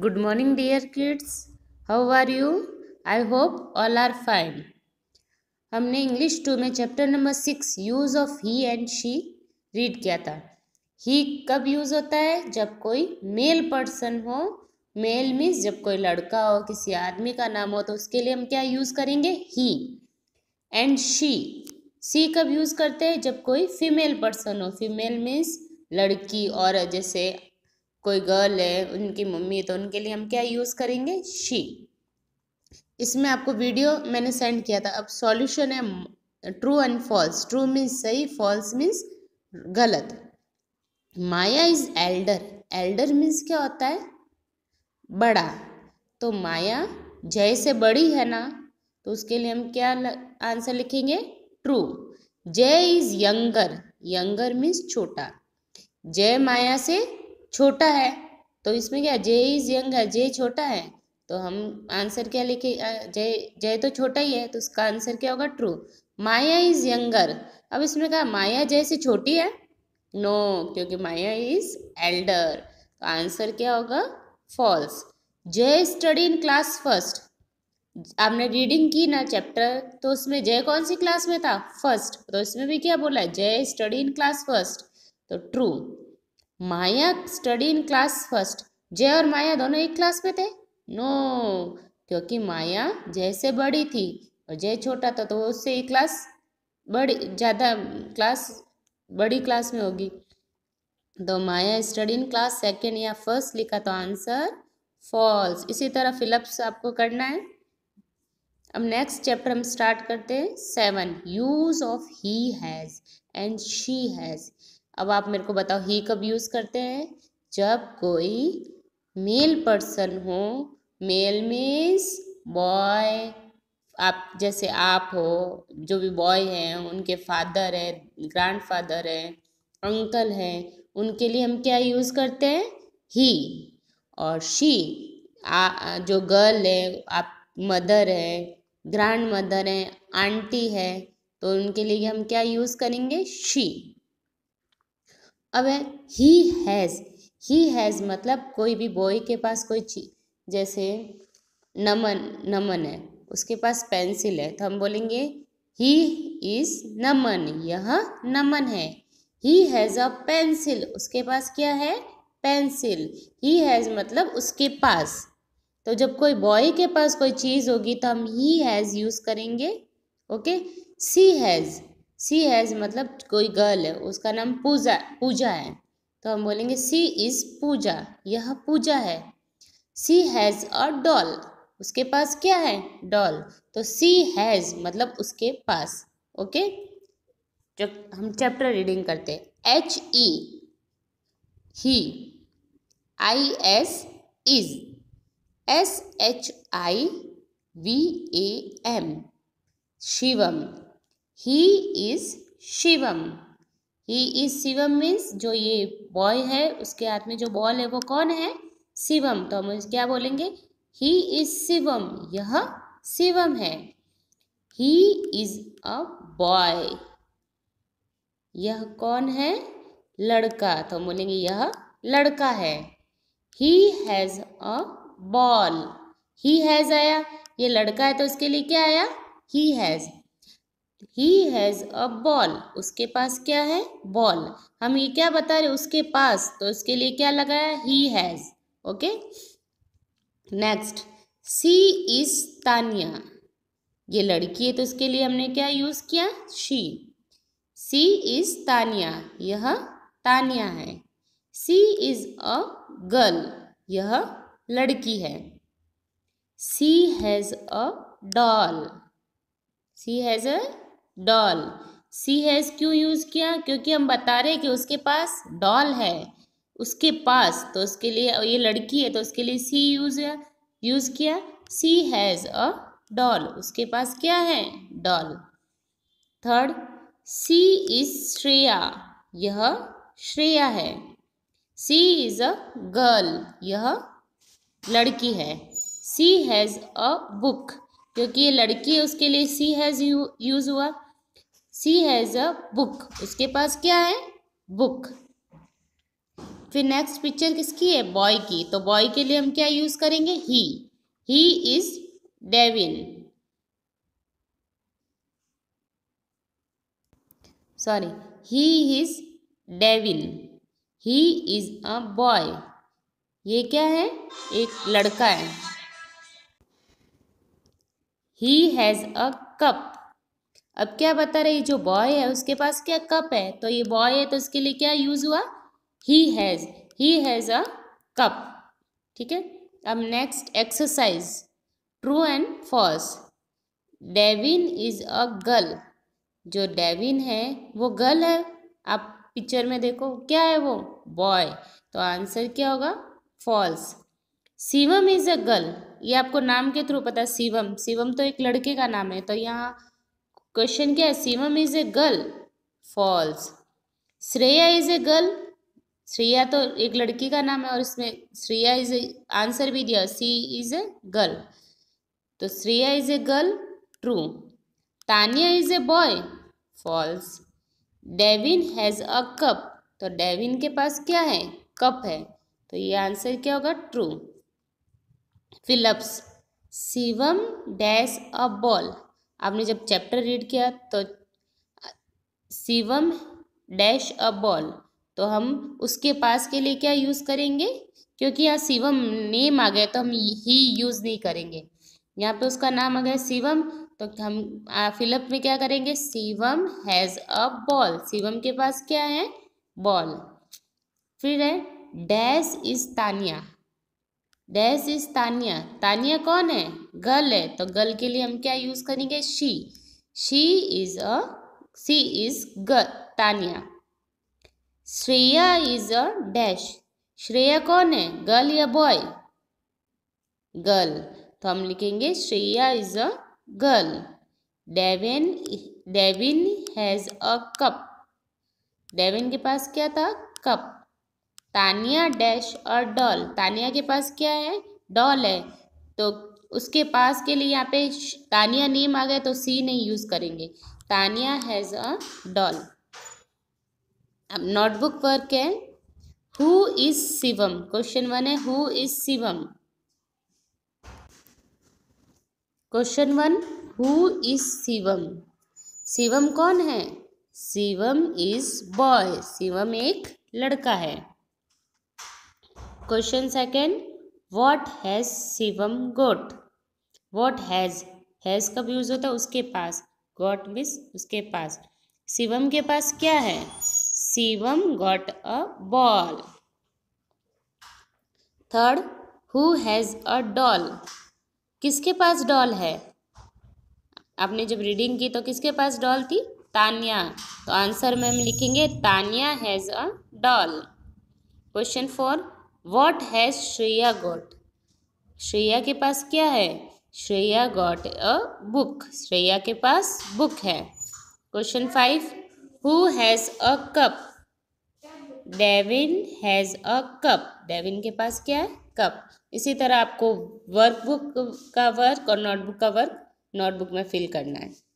good morning dear kids how are you I hope all are fine हमने English two में chapter number six use of he and she read किया था he कब use होता है जब कोई मेल पर्सन हो मेल मीन्स जब कोई लड़का हो किसी आदमी का नाम हो तो उसके लिए हम क्या यूज़ करेंगे ही एंड शी सी कब यूज़ करते हैं जब कोई फीमेल पर्सन हो फीमेल मीन्स लड़की और जैसे कोई गर्ल है उनकी मम्मी है तो उनके लिए हम क्या यूज़ करेंगे शी इसमें आपको वीडियो मैंने सेंड किया था अब सॉल्यूशन है true and false true means सही फॉल्स मीन्स गलत Maya is elder elder means क्या होता है बड़ा तो माया जय से बड़ी है ना तो उसके लिए हम क्या आंसर लिखेंगे ट्रू जय इज यंगर यंगर मीन्स छोटा जय माया से छोटा है तो इसमें क्या जे इज यंग है जे छोटा है तो हम आंसर क्या लिखे जय जय तो छोटा ही है तो उसका आंसर क्या होगा ट्रू माया इज यंगर अब इसमें कहा माया जय से छोटी है नो no, क्योंकि माया इज एल्डर तो आंसर क्या होगा false Jay study in class first आपने रीडिंग की ना चैप्टर तो उसमें जय कौन सी क्लास में था फर्स्ट तो इसमें भी क्या बोला Jay study in class first तो true Maya study in class first Jay और माया दोनों एक क्लास में थे नो क्योंकि माया जय से बड़ी थी और जय छोटा था तो वो उससे एक क्लास बड़ी ज़्यादा क्लास बड़ी क्लास में होगी तो Maya study in class second या फर्स्ट लिखा तो आंसर फॉल्स इसी तरह फिलअप्स आपको करना है अब नेक्स्ट चैप्टर हम स्टार्ट करते हैं seven use of he has and she has अब आप मेरे को बताओ ही कब यूज़ करते हैं जब कोई मेल पर्सन हो मेल मीन्स बॉय आप जैसे आप हो जो भी बॉय हैं उनके फादर है ग्रैंड फादर है अंकल हैं उनके लिए हम क्या यूज़ करते हैं ही और शी आ, जो गर्ल है आप मदर है ग्रैंड मदर हैं आंटी है तो उनके लिए हम क्या यूज़ करेंगे शी अब है ही हैज़ ही हैज़ मतलब कोई भी बॉय के पास कोई चीज जैसे नमन नमन है उसके पास पेंसिल है तो हम बोलेंगे ही इज़ नमन यह नमन है ही हैज़ अ पेंसिल उसके पास क्या है पेंसिल ही हैज़ मतलब उसके पास तो जब कोई बॉय के पास कोई चीज़ होगी तो हम ही हैज़ यूज़ करेंगे okay she has she has मतलब कोई गर्ल है उसका नाम पूजा पूजा है तो हम बोलेंगे सी इज़ पूजा यह पूजा है सी हैज़ अ डॉल उसके पास क्या है डॉल तो सी हैज़ मतलब उसके पास ओके जब हम चैप्टर रीडिंग करते हैं H E he I S is S H I V A M Shivam he is Shivam he is Shivam means जो ये बॉय है उसके हाथ में जो बॉल है वो कौन है शिवम तो हम क्या बोलेंगे ही इज शिवम यह शिवम है ही इज अ बॉय यह कौन है लड़का तो हम बोलेंगे यह लड़का है he has a ball he has आया ये लड़का है तो इसके लिए क्या आया he has he has a ball उसके पास क्या है बॉल हम ये क्या बता रहे उसके पास तो उसके लिए क्या लगाया he has okay next she is Tania ये लड़की है तो उसके लिए हमने क्या यूज़ किया शी सी इज तानिया यह तानिया है सी इज अ गर्ल यह लड़की है she has a doll she has a doll she has क्यों यूज़ किया क्योंकि हम बता रहे हैं कि उसके पास डॉल है उसके पास तो उसके लिए ये लड़की है तो उसके लिए सी यूज यूज़ किया सी हैज़ अ डॉल उसके पास क्या है doll third she is Shreya यह श्रेया है सी इज़ अ गर्ल यह लड़की है सी हैज़ अ बुक क्योंकि ये लड़की है उसके लिए सी हैज़ यूज़ हुआ सी हैज़ अ बुक उसके पास क्या है बुक फिर नेक्स्ट पिक्चर किसकी है बॉय की तो बॉय के लिए हम क्या यूज़ करेंगे he he is Devin sorry he is Devin he is a boy ये क्या है एक लड़का है ही हैज़ अ कप अब क्या बता रहे जो बॉय है उसके पास क्या कप है तो ये बॉय है तो उसके लिए क्या यूज हुआ he has he has a cup ठीक है अब next exercise true and false Devin is a girl जो डेविन है वो गर्ल है आप पिक्चर में देखो क्या है वो बॉय तो आंसर क्या होगा false Shivam is a girl ये आपको नाम के थ्रू पता शिवम शिवम तो एक लड़के का नाम है तो यहाँ क्वेश्चन क्या है सीमम is a girl false Shreya is a girl Shreya तो एक लड़की का नाम है और इसमें श्रेया इज ए आंसर भी दिया सी इज ए गर्ल तो Shreya is a girl true Tania is a boy false Devin has a cup तो डेविन के पास क्या है कप है तो ये आंसर क्या होगा true fill ups Shivam dash a ball आपने जब चैप्टर रीड किया तो शिवम डैश अ बॉल तो हम उसके पास के लिए क्या यूज़ करेंगे क्योंकि यहाँ शिवम नेम आ गया तो हम ही यूज़ नहीं करेंगे यहाँ पे उसका नाम आ गया शिवम तो हम फिलअप में क्या करेंगे Shivam has a ball Shivam के पास क्या है बॉल फिर है dash is Tania dash is Tania Tania कौन है गर्ल है तो गर्ल के लिए हम क्या यूज़ करेंगे she she is a she is girl Tania Shreya is a dash Shreya कौन है गर्ल या बॉय गर्ल तो हम लिखेंगे Shreya is a girl Devin Devin has a cup Devin के पास क्या था कप तानिया डैश और डॉल तानिया के पास क्या है डॉल है तो उसके पास के लिए यहाँ पे तानिया नेम आ गया तो सी नहीं यूज़ करेंगे तानिया हैज़ अ डॉल अब नोटबुक वर्क है who is Shivam question one है who is Shivam question one who is Shivam Shivam कौन है शिवम इज बॉय शिवम एक लड़का है question second what has Shivam got what has has कब यूज़ होता है उसके पास गॉट मिस उसके पास शिवम के पास क्या है Shivam got a ball third who has a doll किसके पास डॉल है आपने जब रीडिंग की तो किसके पास डॉल थी तानिया तो आंसर में हम लिखेंगे Tania has a doll question four what has Shreya got Shreya के पास क्या है Shreya got a book Shreya के पास बुक है question five who has a cup Devin has a cup Devin के पास क्या है कप इसी तरह आपको वर्कबुक का वर्क और नोटबुक का वर्क नोटबुक में फिल करना है